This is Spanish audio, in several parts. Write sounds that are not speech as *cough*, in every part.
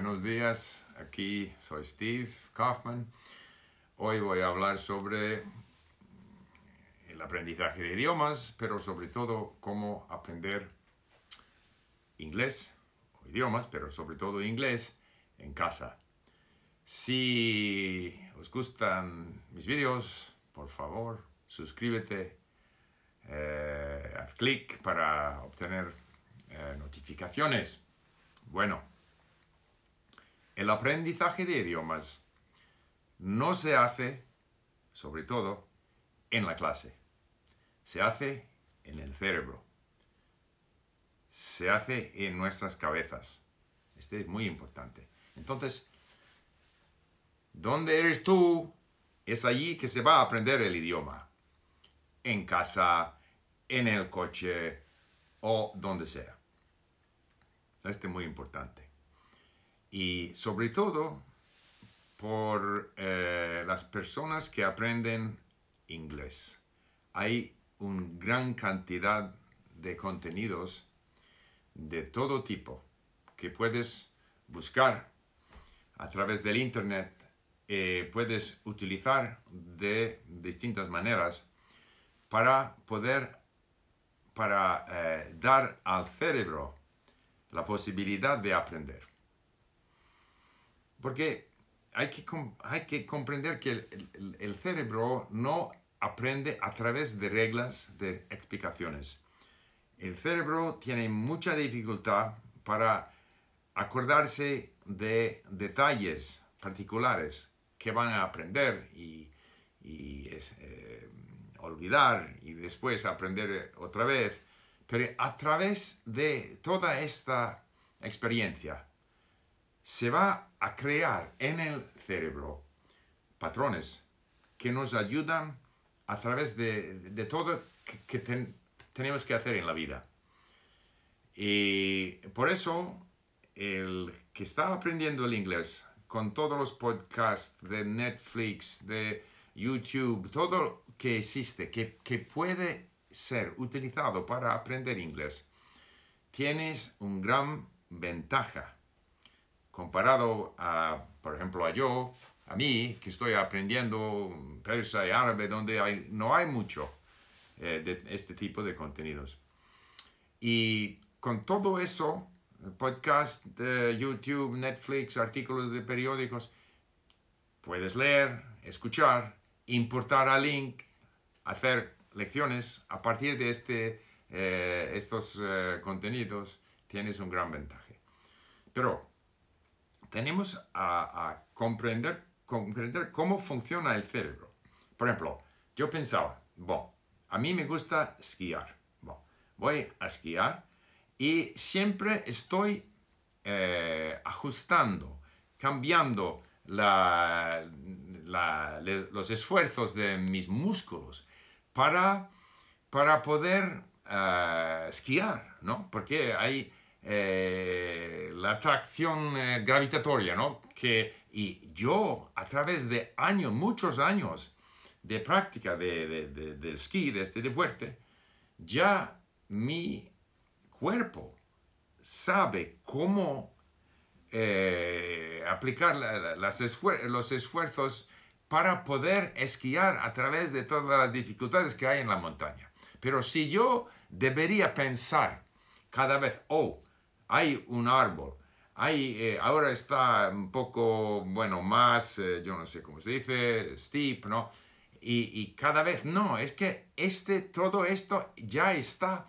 buenos días. Aquí soy Steve Kaufman. Hoy voy a hablar sobre el aprendizaje de idiomas, pero sobre todo cómo aprender inglés o idiomas, pero sobre todo inglés en casa. Si os gustan mis vídeos, por favor, suscríbete, eh, haz clic para obtener eh, notificaciones. Bueno. El aprendizaje de idiomas no se hace, sobre todo, en la clase. Se hace en el cerebro. Se hace en nuestras cabezas. Este es muy importante. Entonces, ¿dónde eres tú? Es allí que se va a aprender el idioma. En casa, en el coche o donde sea. Este es muy importante y sobre todo por eh, las personas que aprenden inglés. Hay una gran cantidad de contenidos de todo tipo que puedes buscar a través del internet eh, puedes utilizar de distintas maneras para poder para eh, dar al cerebro la posibilidad de aprender. Porque hay que, hay que comprender que el, el, cerebro no aprende a través de reglas, de explicaciones. El cerebro tiene mucha dificultad para acordarse de detalles particulares que van a aprender y, y es, eh, olvidar y después aprender otra vez. Pero a través de toda esta experiencia, se va a crear en el cerebro patrones que nos ayudan a través de, todo que, que tenemos que hacer en la vida. Y por eso, el que está aprendiendo el inglés con todos los podcasts de Netflix, de YouTube, todo que existe, que, puede ser utilizado para aprender inglés, tienes un gran ventaja comparado a, por ejemplo, a yo, a mí, que estoy aprendiendo persa y árabe, donde hay, no hay mucho eh, de este tipo de contenidos. Y con todo eso, podcast, eh, YouTube, Netflix, artículos de periódicos, puedes leer, escuchar, importar a link, hacer lecciones a partir de este, eh, estos contenidos, tienes un gran ventaja Pero tenemos a, comprender, comprender cómo funciona el cerebro. Por ejemplo, yo pensaba, a mí me gusta esquiar. voy a esquiar y siempre estoy eh, ajustando, cambiando los esfuerzos de mis músculos para, para poder eh, esquiar, Porque hay eh, la atracción eh, gravitatoria, ¿no? Que, y yo, a través de años, muchos años de práctica de, del esquí, de este deporte, ya mi cuerpo sabe cómo eh, aplicar las los esfuerzos para poder esquiar a través de todas las dificultades que hay en la montaña. Pero si yo debería pensar cada vez, oh, hay un árbol. Hay, eh, ahora está un poco, bueno, más, eh, yo no sé cómo se dice, steep, ¿no? Y, cada vez no, es que este, todo esto ya está,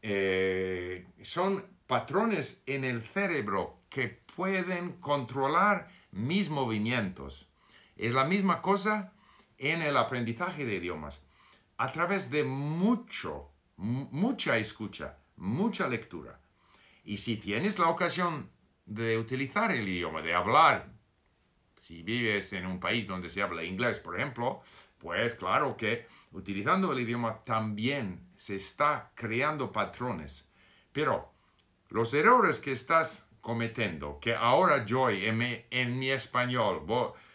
eh, son patrones en el cerebro que pueden controlar mis movimientos. Es la misma cosa en el aprendizaje de idiomas. A través de mucho, mucha escucha, mucha lectura, y si tienes la ocasión de utilizar el idioma, de hablar, si vives en un país donde se habla inglés, por ejemplo, pues claro que utilizando el idioma también se está creando patrones. Pero los errores que estás cometiendo, que ahora yo en mi, en mi español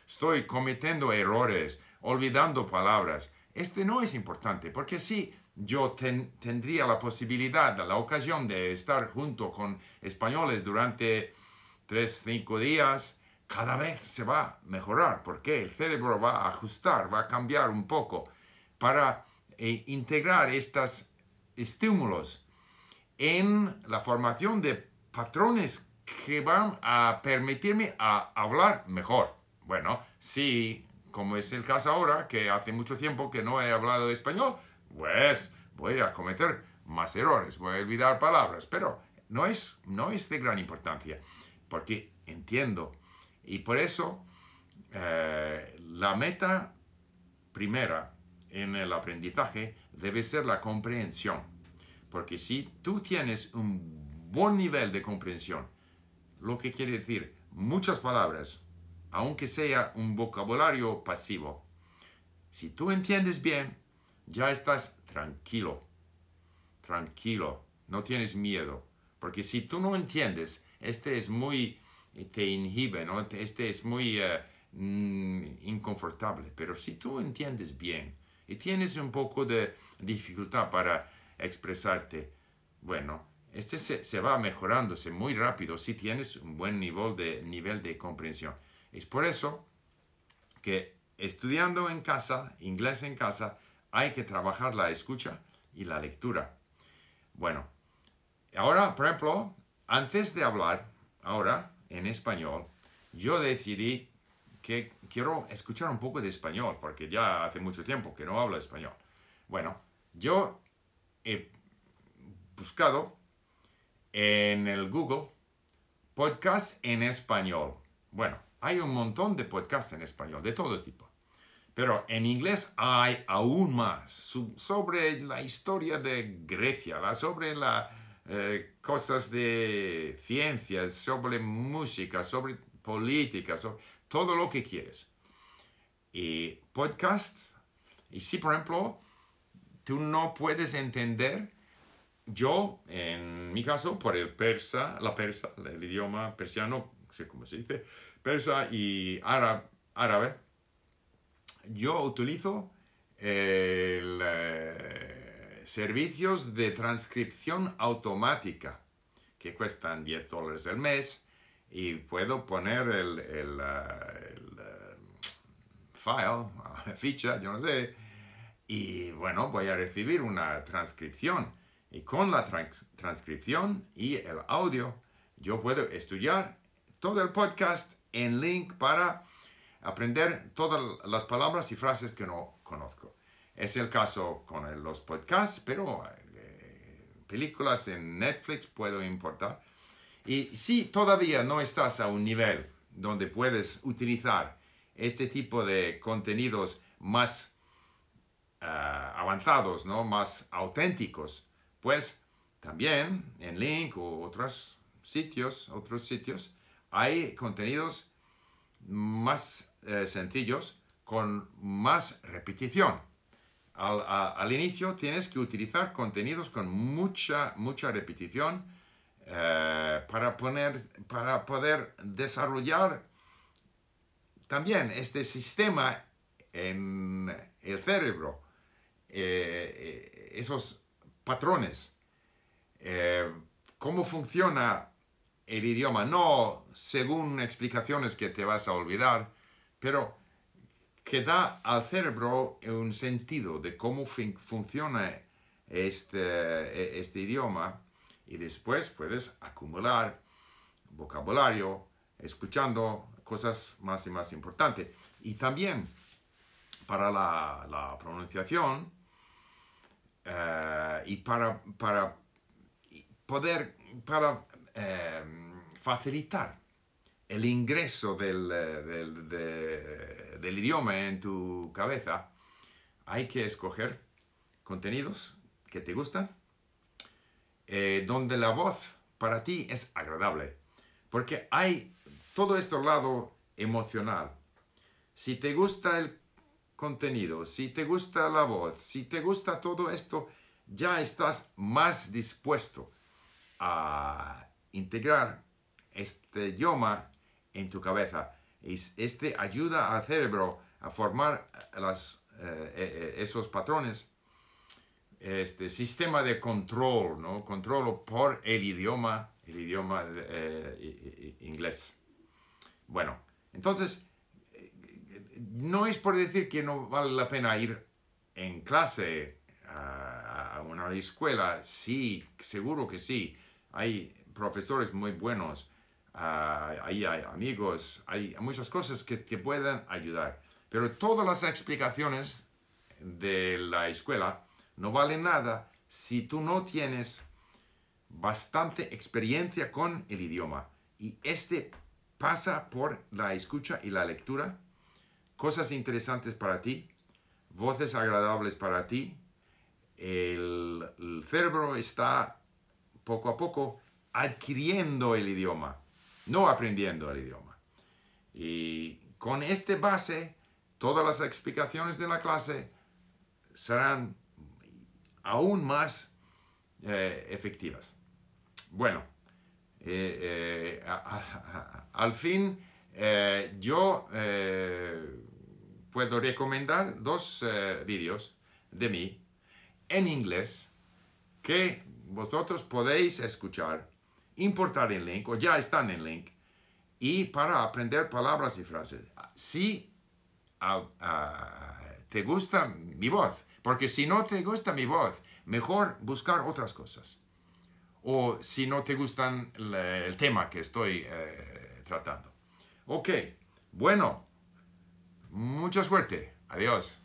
estoy cometiendo errores, olvidando palabras, este no es importante, porque si yo tendría la posibilidad, la ocasión de estar junto con españoles durante 3, cinco días, cada vez se va a mejorar, porque el cerebro va a ajustar, va a cambiar un poco para eh, integrar estos estímulos en la formación de patrones que van a permitirme hablar mejor. Bueno, sí, como es el caso ahora, que hace mucho tiempo que no he hablado español, pues voy a cometer más errores, voy a olvidar palabras, pero no es, no es de gran importancia, porque entiendo. Y por eso eh, la meta primera en el aprendizaje debe ser la comprensión, porque si tú tienes un buen nivel de comprensión, lo que quiere decir muchas palabras, aunque sea un vocabulario pasivo, si tú entiendes bien ya estás tranquilo, tranquilo, no tienes miedo. Porque si tú no entiendes, este es muy, eh, te inhibe, ¿no? este es muy eh, mm, inconfortable. Pero si tú entiendes bien y tienes un poco de dificultad para expresarte, bueno, este se, se, va mejorándose muy rápido si tienes un buen nivel de, nivel de comprensión. Es por eso que estudiando en casa, inglés en casa, hay que trabajar la escucha y la lectura. Bueno, ahora, por ejemplo, antes de hablar, ahora, en español, yo decidí que quiero escuchar un poco de español, porque ya hace mucho tiempo que no hablo español. Bueno, yo he buscado en el Google podcast en español. Bueno, hay un montón de podcasts en español, de todo tipo. Pero en inglés hay aún más sobre la historia de Grecia, sobre las eh, cosas de ciencia, sobre música, sobre política, sobre todo lo que quieres. Y podcasts, y si por ejemplo tú no puedes entender, yo en mi caso por el persa, la persa, el idioma persiano, no sé cómo se dice, persa y árabe, árabe yo utilizo eh, servicios de transcripción automática que cuestan 10 dólares al mes y puedo poner el, el, eh, eh, file, *laughs* ficha, yo no sé, y bueno, voy a recibir una transcripción. Y con la transcripción y el audio, yo puedo estudiar todo el podcast en link para aprender todas las palabras y frases que no conozco. Es el caso con los podcasts, pero eh, películas en Netflix puedo importar. Y si todavía no estás a un nivel donde puedes utilizar este tipo de contenidos más eh, avanzados, ¿no? más auténticos, pues también en Link u otros sitios, otros sitios hay contenidos más eh, sencillos con más repetición. Al, inicio tienes que utilizar contenidos con mucha, mucha repetición eh, para, poner, para poder desarrollar también este sistema en el cerebro, eh, esos patrones, cómo funciona el idioma, no según explicaciones que te vas a olvidar, pero que da al cerebro eh, un sentido de cómo funciona este, eh, este, idioma y después puedes acumular vocabulario escuchando cosas más y más importantes. Y también para la, pronunciación eh, y para, para poder, para facilitar el ingreso eh, del, idioma en tu cabeza, hay que escoger contenidos que te gustan, eh, donde la voz para ti es agradable, porque hay todo este lado emocional. Si te gusta el contenido, si te gusta la voz, si te gusta todo esto, ya estás más dispuesto a integrar este idioma en tu cabeza. Este ayuda al cerebro a formar eh, las, eh, eh, esos patrones. Este sistema de control, ¿no? Control por el idioma, el idioma inglés. Bueno, entonces, no es por decir que no vale la pena ir en clase a una escuela. Sí, seguro que sí. Hay profesores muy buenos Ahí hay amigos, hay muchas cosas que te pueden ayudar. Pero todas las explicaciones de la escuela no valen nada si tú no tienes bastante experiencia con el idioma. Y este pasa por la escucha y la lectura, cosas interesantes para ti, voces agradables para ti. el cerebro está poco a poco adquiriendo el idioma no aprendiendo el idioma. Y con este base, todas las explicaciones de la clase serán aún más eh, efectivas. Bueno, eh, eh, al fin yo puedo recomendar dos vídeos de mí en inglés que vosotros podéis escuchar importar el link o ya están en el link y para aprender palabras y frases. Si te gusta mi voz, porque si no te gusta mi voz, mejor buscar otras cosas. O si no te gustan el tema que estoy eh, tratando. Ok, bueno, mucha suerte. Adiós.